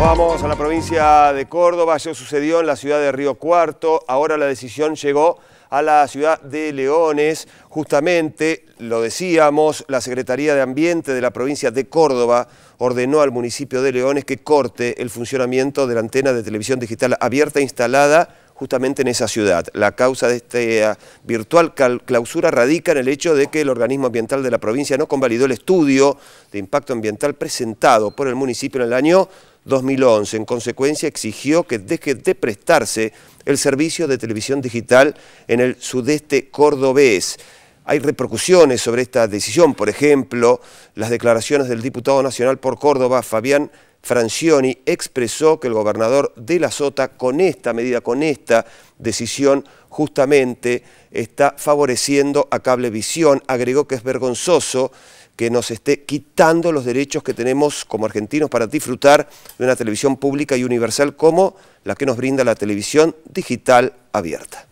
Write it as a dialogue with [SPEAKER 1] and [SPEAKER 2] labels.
[SPEAKER 1] vamos a la provincia de Córdoba, eso sucedió en la ciudad de Río Cuarto, ahora la decisión llegó a la ciudad de Leones, justamente, lo decíamos, la Secretaría de Ambiente de la provincia de Córdoba ordenó al municipio de Leones que corte el funcionamiento de la antena de televisión digital abierta instalada justamente en esa ciudad. La causa de esta virtual clausura radica en el hecho de que el organismo ambiental de la provincia no convalidó el estudio de impacto ambiental presentado por el municipio en el año 2011. En consecuencia, exigió que deje de prestarse el servicio de televisión digital en el sudeste cordobés. Hay repercusiones sobre esta decisión, por ejemplo, las declaraciones del diputado nacional por Córdoba, Fabián Francioni, expresó que el gobernador de la Sota con esta medida, con esta decisión, justamente está favoreciendo a Cablevisión. Agregó que es vergonzoso que nos esté quitando los derechos que tenemos como argentinos para disfrutar de una televisión pública y universal como la que nos brinda la televisión digital abierta.